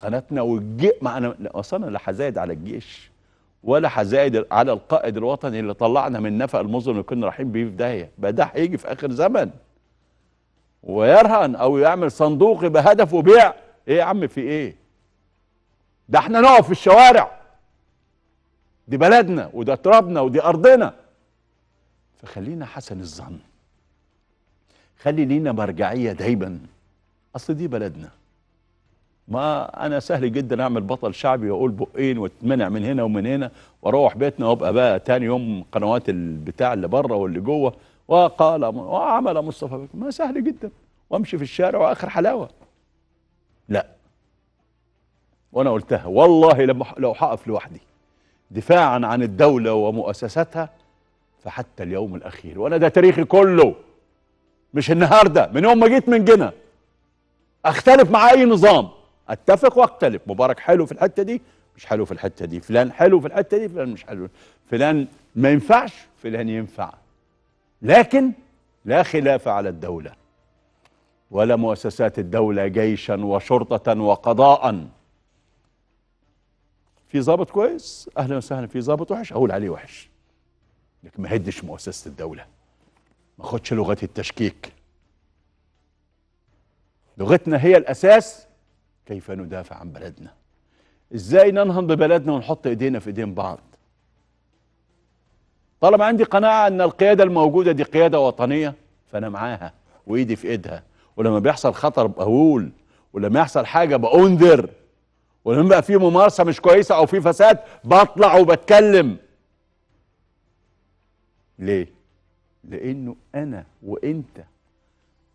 قناتنا والجيش ما انا اصلا لا حزايد على الجيش ولا حزايد على القائد الوطني اللي طلعنا من نفق المظلم اللي كنا رايحين بيه في داهيه بقى ده هيجي في اخر زمن ويرهن او يعمل صندوق يبقى هدفه بيع ايه يا عم في ايه ده احنا نقف في الشوارع دي بلدنا وده ترابنا ودي ارضنا فخلينا حسن الظن خلي لينا مرجعيه دايما اصل دي بلدنا ما انا سهل جدا اعمل بطل شعبي واقول بقين واتمنع من هنا ومن هنا واروح بيتنا وابقى بقى تاني يوم قنوات البتاع اللي بره واللي جوه وقال وعمل مصطفى ما سهل جدا وامشي في الشارع واخر حلاوه لا وانا قلتها والله لما لو هقف لوحدي دفاعا عن الدوله ومؤسساتها فحتى اليوم الاخير وانا ده تاريخي كله مش النهارده من يوم ما جيت من جنة اختلف مع اي نظام اتفق واختلف مبارك حلو في الحته دي مش حلو في الحته دي فلان حلو في الحته دي فلان مش حلو فلان ما ينفعش فلان ينفع لكن لا خلاف على الدوله ولا مؤسسات الدوله جيشا وشرطه وقضاء في ضابط كويس اهلا وسهلا في ضابط وحش اقول عليه وحش لكن ما هدش مؤسسه الدوله ما خدش لغه التشكيك لغتنا هي الاساس كيف ندافع عن بلدنا ازاي ننهض ببلدنا ونحط ايدينا في ايدين بعض طالما عندي قناعة ان القيادة الموجودة دي قيادة وطنية فانا معاها وايدي في ايدها ولما بيحصل خطر بقول ولما يحصل حاجة بأنذر ولما بقى في ممارسة مش كويسة او في فساد بطلع وبتكلم ليه لانه انا وانت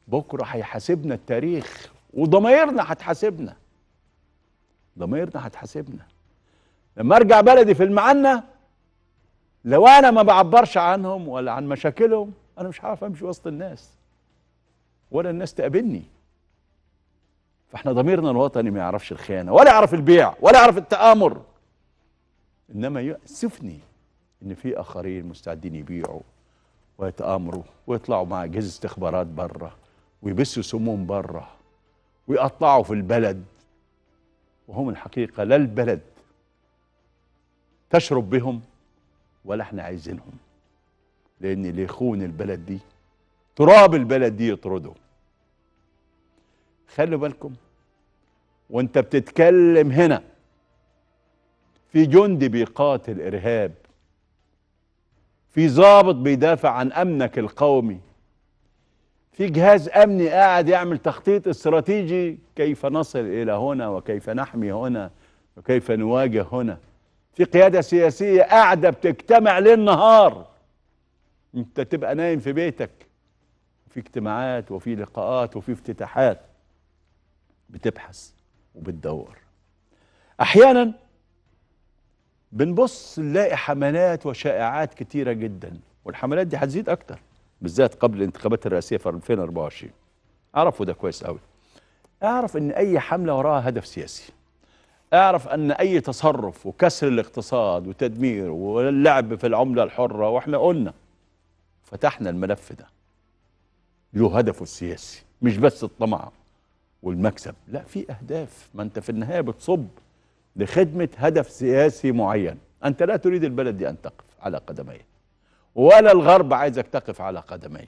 بكرة هيحاسبنا التاريخ وضمايرنا هتحاسبنا ضميرنا هتحاسبنا لما ارجع بلدي في المعنى لو انا ما بعبرش عنهم ولا عن مشاكلهم انا مش هعرف امشي وسط الناس ولا الناس تقابلني فاحنا ضميرنا الوطني ما يعرفش الخيانه ولا يعرف البيع ولا يعرف التآمر انما يؤسفني ان في اخرين مستعدين يبيعوا ويتآمروا ويطلعوا مع اجهزه استخبارات بره ويبسوا سموم بره ويقطعوا في البلد وهم الحقيقة لا البلد تشرب بهم ولا احنا عايزينهم لأن اللي يخون البلد دي تراب البلد دي يطرده خلوا بالكم وانت بتتكلم هنا في جندي بيقاتل إرهاب في ضابط بيدافع عن أمنك القومي في جهاز أمني قاعد يعمل تخطيط استراتيجي كيف نصل إلى هنا وكيف نحمي هنا وكيف نواجه هنا في قيادة سياسية قاعدة بتجتمع ليل نهار انت تبقى نايم في بيتك في اجتماعات وفي لقاءات وفي افتتاحات بتبحث وبتدور احيانا بنبص نلاقي حملات وشائعات كتيرة جدا والحملات دي هتزيد اكتر بالذات قبل الانتخابات الرئاسيه في 2024 اعرفوا ده كويس قوي اعرف ان اي حمله وراها هدف سياسي اعرف ان اي تصرف وكسر الاقتصاد وتدمير واللعب في العمله الحره واحنا قلنا فتحنا الملف ده له هدفه السياسي مش بس الطمع والمكسب لا في اهداف ما انت في النهايه بتصب لخدمه هدف سياسي معين انت لا تريد البلد دي ان تقف على قدميه ولا الغرب عايزك تقف على قدميك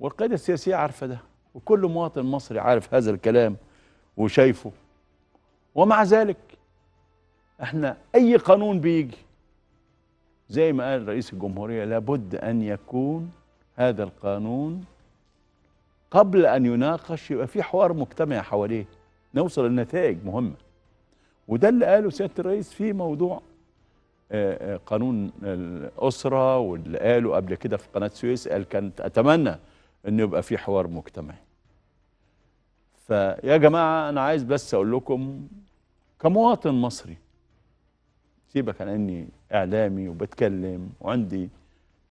والقيادة السياسية عارفة ده وكل مواطن مصري عارف هذا الكلام وشايفه ومع ذلك احنا اي قانون بيجي زي ما قال رئيس الجمهورية لابد ان يكون هذا القانون قبل ان يناقش يبقى في حوار مجتمع حواليه نوصل لنتائج مهمة وده اللي قاله سيادة الرئيس في موضوع آه، آه، قانون الأسرة واللي قاله قبل كده في قناة سويس قال كانت أتمنى أن يبقى في حوار مجتمعي فيا جماعة أنا عايز بس أقول لكم كمواطن مصري سيبك عن أني إعلامي وبتكلم وعندي